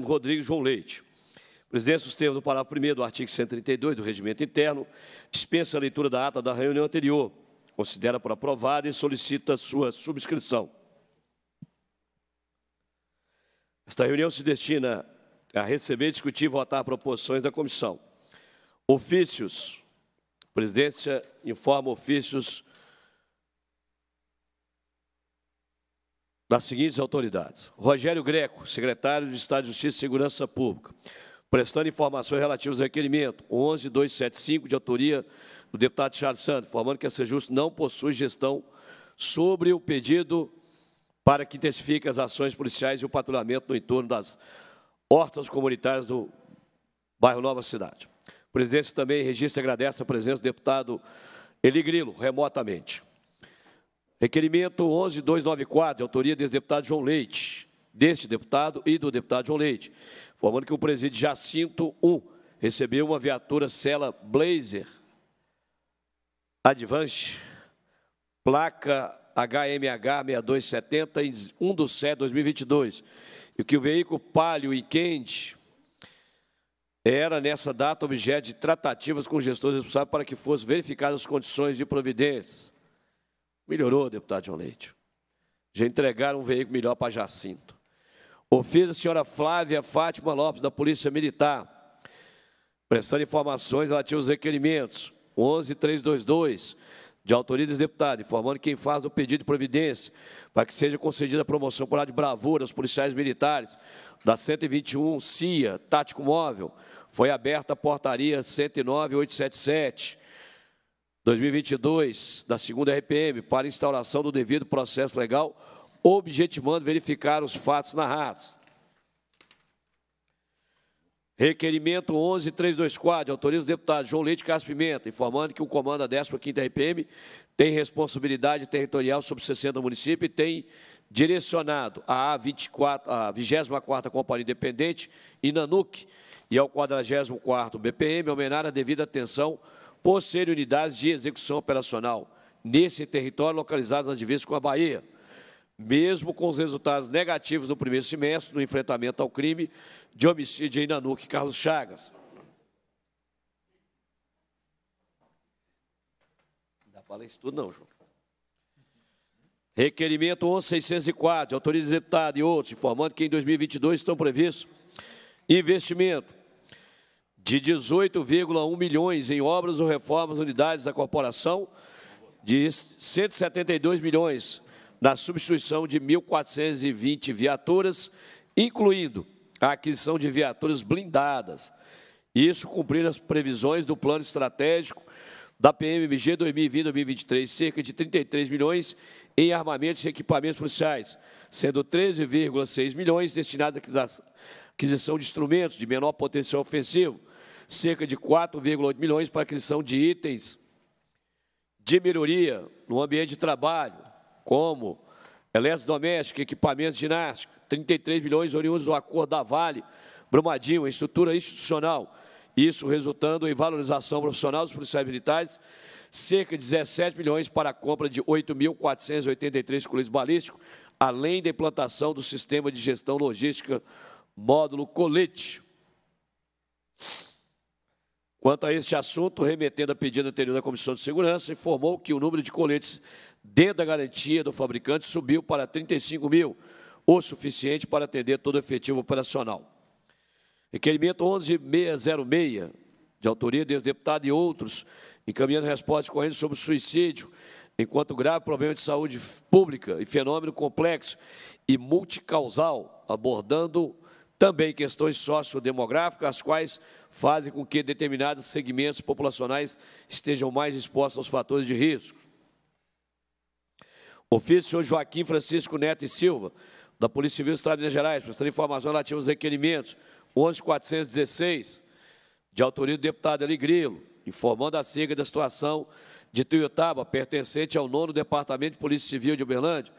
Rodrigo João Leite. Presidente, os termos do parágrafo 1 do artigo 132 do Regimento Interno, dispensa a leitura da ata da reunião anterior, considera por aprovada e solicita sua subscrição. Esta reunião se destina a receber, discutir e votar proposições da comissão. Ofícios. Presidência informa ofícios das seguintes autoridades: Rogério Greco, secretário de Estado de Justiça e Segurança Pública, prestando informações relativas ao requerimento 11275 de autoria do deputado Charles Santos, informando que a Sejus não possui gestão sobre o pedido para que intensifique as ações policiais e o patrulhamento no entorno das hortas comunitárias do bairro Nova Cidade. A presidência também registra e agradece a presença do deputado Eli Grilo, remotamente. Requerimento 11294, de autoria do deputado João Leite, deste deputado e do deputado João Leite, formando que o presidente Jacinto U recebeu uma viatura Sela Blazer Advance, placa HMH 6270, em 1 do CET 2022, e que o veículo Palio e Quente era, nessa data, objeto de tratativas com gestores responsáveis para que fossem verificadas as condições de providências. Melhorou, deputado João Leite. Já entregaram um veículo melhor para Jacinto. O filho da senhora Flávia Fátima Lopes, da Polícia Militar, prestando informações relativas aos requerimentos 11322, de autoria dos deputados, informando quem faz o pedido de providência para que seja concedida a promoção por de bravura aos policiais militares da 121 CIA, Tático Móvel, foi aberta a portaria 109877 2022 da segunda RPM para instauração do devido processo legal, objetivando verificar os fatos narrados. Requerimento 11324, autoriza o deputado João Leite Castro Pimenta, informando que o comando da 15ª RPM tem responsabilidade territorial sobre 60 municípios e tem direcionado a 24, a 24ª Companhia Independente, Inanuc, e ao 44º BPM, homenagem a devida atenção possuir unidades de execução operacional nesse território localizadas na divisa com a Bahia. Mesmo com os resultados negativos no primeiro semestre no enfrentamento ao crime de homicídio em Nanuque Carlos Chagas. Não dá para isso tudo não, João. Requerimento 11604, autoriza deputado e outros, informando que em 2022 estão previstos investimento de 18,1 milhões em obras ou reformas unidades da corporação, de 172 milhões na substituição de 1.420 viaturas, incluindo a aquisição de viaturas blindadas. Isso cumprir as previsões do plano estratégico da PMBG 2020-2023, cerca de 33 milhões em armamentos e equipamentos policiais, sendo 13,6 milhões destinados à aquisição de instrumentos de menor potencial ofensivo, cerca de 4,8 milhões para a aquisição de itens de melhoria no ambiente de trabalho, como eletrodoméstico, equipamentos ginásticos, 33 milhões oriundos do Acordo da Vale, Brumadinho, estrutura institucional, isso resultando em valorização profissional dos policiais militares, cerca de 17 milhões para a compra de 8.483 coletes balísticos, além da implantação do sistema de gestão logística módulo colete. Quanto a este assunto, remetendo a pedido anterior da Comissão de Segurança, informou que o número de coletes dentro da garantia do fabricante subiu para 35 mil, o suficiente para atender todo o efetivo operacional. Requerimento 11606, de autoria desse deputado e outros, encaminhando respostas correntes sobre o suicídio, enquanto grave problema de saúde pública e fenômeno complexo e multicausal, abordando também questões sociodemográficas, as quais fazem com que determinados segmentos populacionais estejam mais expostos aos fatores de risco. Ofício senhor Joaquim Francisco Neto e Silva, da Polícia Civil do Estado de Minas Gerais, prestando informações relativas aos requerimentos 11.416, de autoria do deputado Eli Grilo, informando acerca da situação de Tuiutaba, pertencente ao nono Departamento de Polícia Civil de Uberlândia,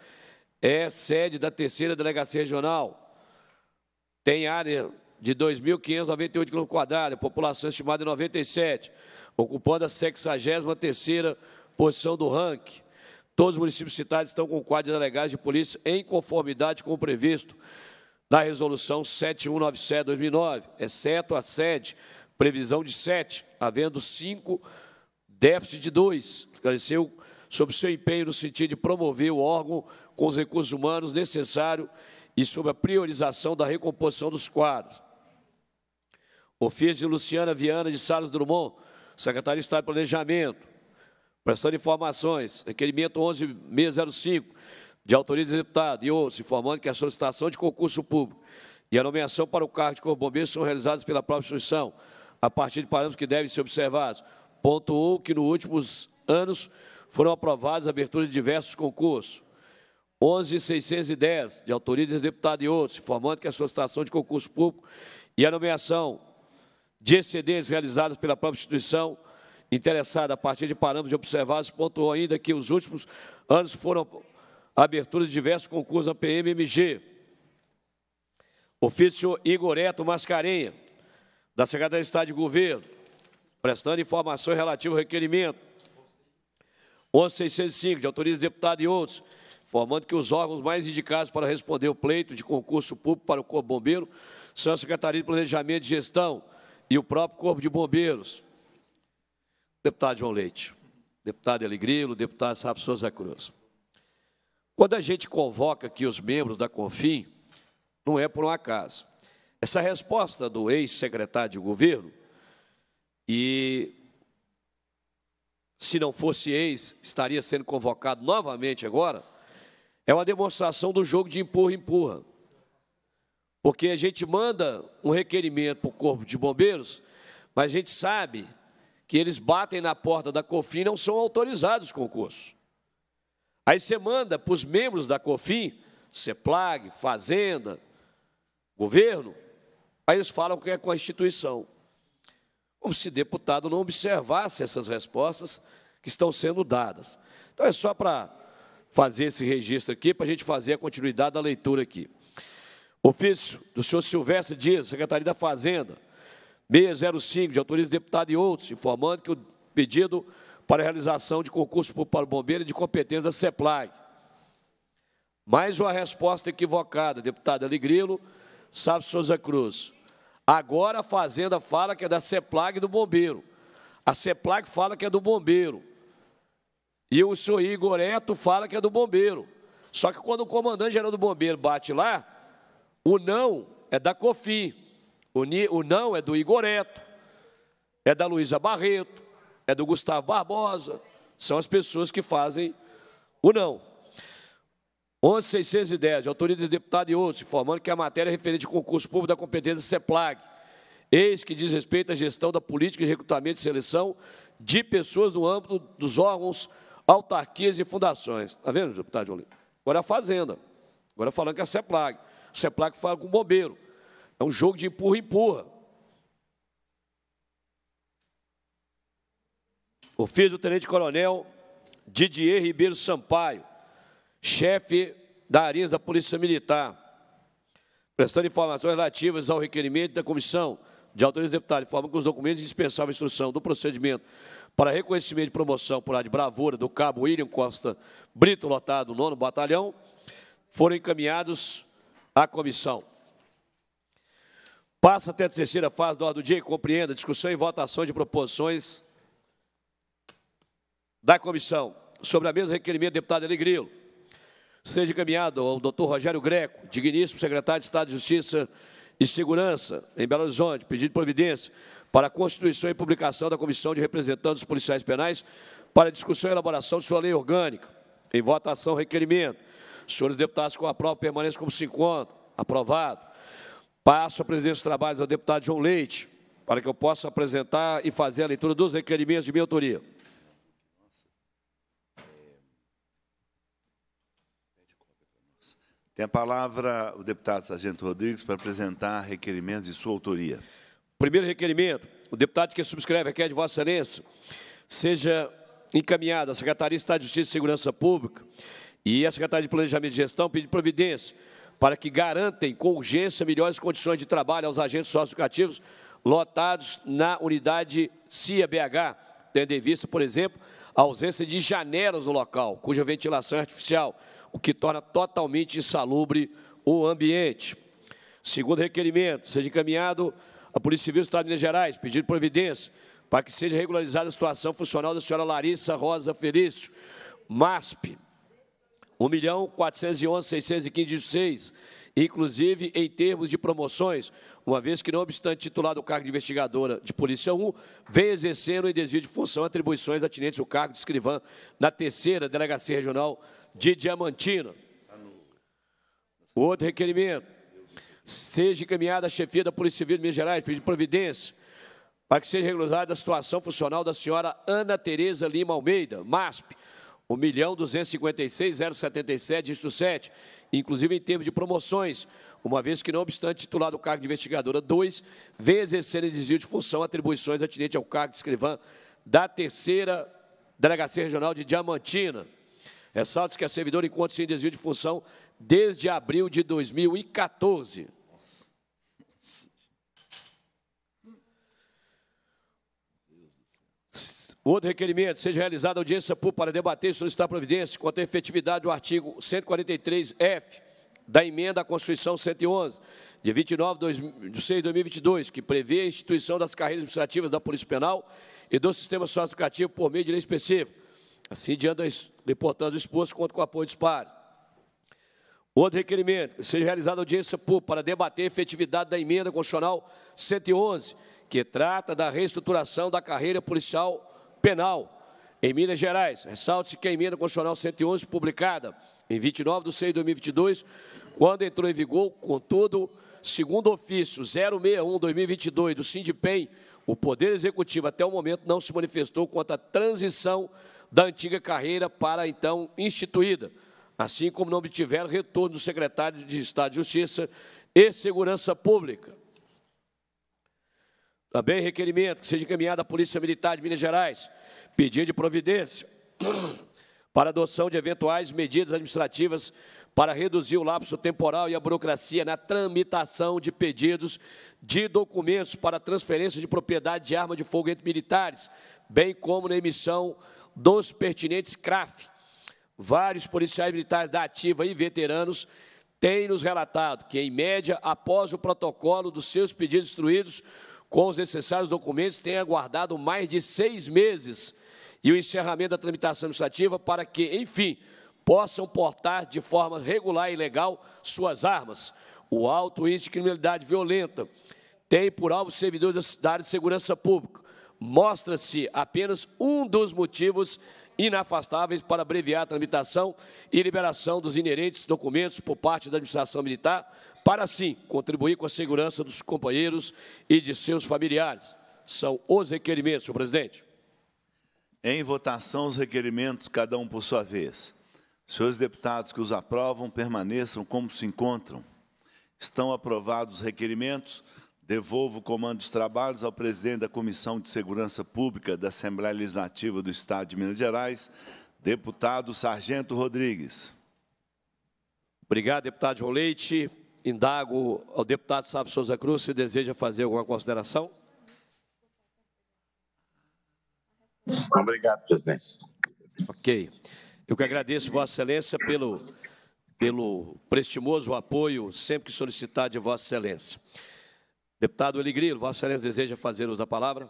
é sede da terceira delegacia regional, tem área de 2.598 km, população estimada em 97, ocupando a 63ª posição do ranking. Todos os municípios citados estão com quadros legais delegados de polícia em conformidade com o previsto na Resolução 7197-2009, exceto a sede, previsão de 7, havendo 5, déficit de 2. Esclareceu sobre seu empenho no sentido de promover o órgão com os recursos humanos necessários e sobre a priorização da recomposição dos quadros ofício de Luciana Viana de Salles Drummond, Secretaria de Estado de Planejamento, prestando informações, requerimento 11605, de autoria do deputado, e outros, informando que a solicitação de concurso público e a nomeação para o cargo de corpo bombeiro são realizadas pela própria instituição, a partir de parâmetros que devem ser observados. Ponto 1, que nos últimos anos foram aprovadas a abertura de diversos concursos. 11.610, de autoria do deputado e outros, informando que a solicitação de concurso público e a nomeação de excedentes realizadas pela própria instituição interessada a partir de parâmetros observados, pontuou ainda que os últimos anos foram abertura de diversos concursos da PMMG. Ofício Igoreto Mascarenha, da Secretaria de Estado de Governo, prestando informações relativas ao requerimento 11605, de autoriza deputado e outros, informando que os órgãos mais indicados para responder o pleito de concurso público para o Corpo Bombeiro são a Secretaria de Planejamento e Gestão, e o próprio Corpo de Bombeiros. Deputado João Leite, deputado Alegrilo, deputado Rafa Souza Cruz. Quando a gente convoca aqui os membros da CONFIM, não é por um acaso. Essa resposta do ex-secretário de governo, e se não fosse ex, estaria sendo convocado novamente agora, é uma demonstração do jogo de empurra-empurra. Porque a gente manda um requerimento para o Corpo de Bombeiros, mas a gente sabe que eles batem na porta da COFIN não são autorizados os concurso. Aí você manda para os membros da COFIN, CEPLAG, Fazenda, Governo, aí eles falam que é com a instituição. Como se deputado não observasse essas respostas que estão sendo dadas. Então, é só para fazer esse registro aqui, para a gente fazer a continuidade da leitura aqui. Ofício do senhor Silvestre Dias, secretário da Fazenda, 605, de autoriza deputado e outros, informando que o pedido para realização de concurso para o bombeiro é de competência da CEPLAG. Mais uma resposta equivocada, deputado Alegrilo, Sábio Souza Cruz. Agora a Fazenda fala que é da CEPLAG e do bombeiro. A CEPLAG fala que é do bombeiro. E o senhor Igor Eto fala que é do bombeiro. Só que quando o comandante-geral do bombeiro bate lá, o não é da COFI, o não é do Igoreto, é da Luísa Barreto, é do Gustavo Barbosa, são as pessoas que fazem o não. 11.610, autoria de deputado e outros, informando que a matéria é referente ao concurso público da competência CEPLAG, eis que diz respeito à gestão da política de recrutamento e seleção de pessoas no âmbito dos órgãos, autarquias e fundações. Está vendo, deputado Olímpio. Agora a Fazenda, agora falando que é a CEPLAG. CEPLAC fala com o bombeiro. É um jogo de empurra empurra. O filho do Tenente Coronel Didier Ribeiro Sampaio, chefe da área da Polícia Militar, prestando informações relativas ao requerimento da comissão de autores deputados, informa que os documentos indispensáveis à instrução do procedimento para reconhecimento de promoção por ar de bravura do cabo William Costa Brito, lotado 9 Batalhão, foram encaminhados à comissão. Passa até a terceira fase da ordem do dia e compreenda discussão e votação de proposições da comissão. Sobre a mesa, requerimento do deputado Elegrilo. Seja encaminhado ao doutor Rogério Greco, digníssimo secretário de Estado de Justiça e Segurança, em Belo Horizonte, pedido de providência para a constituição e publicação da Comissão de Representantes dos Policiais Penais para discussão e elaboração de sua lei orgânica. Em votação, requerimento Senhores deputados, com a prova permanência como se encontra. Aprovado. Passo a presidência dos trabalhos ao deputado João Leite, para que eu possa apresentar e fazer a leitura dos requerimentos de minha autoria. Tem a palavra o deputado Sargento Rodrigues para apresentar requerimentos de sua autoria. Primeiro requerimento, o deputado que subscreve é de Vossa Excelência seja encaminhada à Secretaria de Estado de Justiça e Segurança Pública e a Secretaria de Planejamento e Gestão pede providência para que garantem com urgência melhores condições de trabalho aos agentes socioeducativos lotados na unidade CIA BH, tendo em vista, por exemplo, a ausência de janelas no local, cuja ventilação é artificial, o que torna totalmente insalubre o ambiente. Segundo requerimento, seja encaminhado à Polícia Civil do Estado de Minas Gerais, pedindo providência para que seja regularizada a situação funcional da senhora Larissa Rosa Felício, MASP, 1 milhão 411, 615, 6, inclusive em termos de promoções, uma vez que, não obstante titular do cargo de investigadora de Polícia 1, vem exercendo em desvio de função atribuições atinentes ao cargo de escrivã na terceira Delegacia Regional de Diamantina. Outro requerimento. Seja encaminhada a chefia da Polícia Civil de Minas Gerais, pedindo providência, para que seja regularizada a situação funcional da senhora Ana Tereza Lima Almeida, MASP, 1 milhão 256 isto 7, inclusive em termos de promoções, uma vez que, não obstante titular do cargo de investigadora 2, vem exercendo em desvio de função atribuições atinentes ao cargo de escrivã da terceira Delegacia Regional de Diamantina. Ressalto-se que a servidora encontra-se em desvio de função desde abril de 2014. O outro requerimento, seja realizada audiência pública para debater e solicitar providência quanto à efetividade do artigo 143-F da emenda à Constituição 111, de 29 de 6 de 2022, que prevê a instituição das carreiras administrativas da Polícia Penal e do sistema socioeducativo por meio de lei específica. Assim, diante da importância do exposto, conto com o apoio dos pares. Outro requerimento, seja realizada audiência pública para debater a efetividade da emenda constitucional 111, que trata da reestruturação da carreira policial penal em Minas Gerais. Ressalte-se que a emenda constitucional 111, publicada em 29 de 6 de 2022, quando entrou em vigor, contudo, segundo ofício 061-2022 do Sindipem, o Poder Executivo até o momento não se manifestou quanto à transição da antiga carreira para a então instituída, assim como não obtiveram retorno do secretário de Estado de Justiça e Segurança Pública. Também tá requerimento que seja encaminhado à Polícia Militar de Minas Gerais, pedido de providência para adoção de eventuais medidas administrativas para reduzir o lapso temporal e a burocracia na tramitação de pedidos de documentos para transferência de propriedade de arma de fogo entre militares, bem como na emissão dos pertinentes CRAF. Vários policiais militares da ativa e veteranos têm nos relatado que, em média, após o protocolo dos seus pedidos instruídos, com os necessários documentos tenha aguardado mais de seis meses e o encerramento da tramitação administrativa para que, enfim, possam portar de forma regular e legal suas armas. O alto índice de criminalidade violenta tem por alvo servidores da área de segurança pública. Mostra-se apenas um dos motivos inafastáveis para abreviar a tramitação e liberação dos inerentes documentos por parte da administração militar, para assim contribuir com a segurança dos companheiros e de seus familiares. São os requerimentos, senhor presidente. Em votação, os requerimentos, cada um por sua vez. Senhores deputados que os aprovam, permaneçam como se encontram. Estão aprovados os requerimentos. Devolvo o comando dos trabalhos ao presidente da Comissão de Segurança Pública da Assembleia Legislativa do Estado de Minas Gerais, deputado Sargento Rodrigues. Obrigado, deputado João Leite. Indago ao deputado Sábio Souza Cruz se deseja fazer alguma consideração. Obrigado, presidente. Ok. Eu que agradeço, Vossa Excelência, pelo, pelo prestimoso apoio sempre que solicitar de Vossa Excelência. Deputado Eligrilo, Vossa Excelência deseja fazer uso da palavra?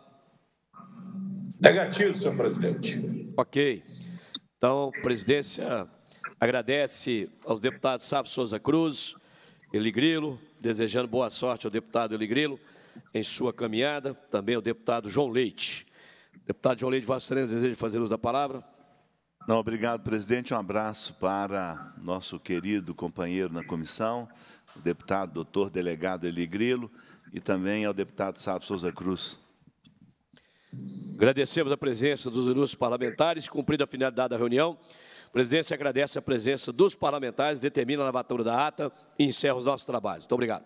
Negativo, senhor presidente. Ok. Então, presidência agradece aos deputados Sábio Souza Cruz, Eli desejando boa sorte ao deputado Eli em sua caminhada, também ao deputado João Leite. Deputado João Leite Vassarense, deseja fazer uso da palavra. Não, obrigado, presidente. Um abraço para nosso querido companheiro na comissão, o deputado doutor delegado Eli e também ao deputado Sábio Souza Cruz. Agradecemos a presença dos ilustres parlamentares, cumprida a finalidade da reunião presidência agradece a presença dos parlamentares, determina a lavatura da ata e encerra os nossos trabalhos. Muito obrigado.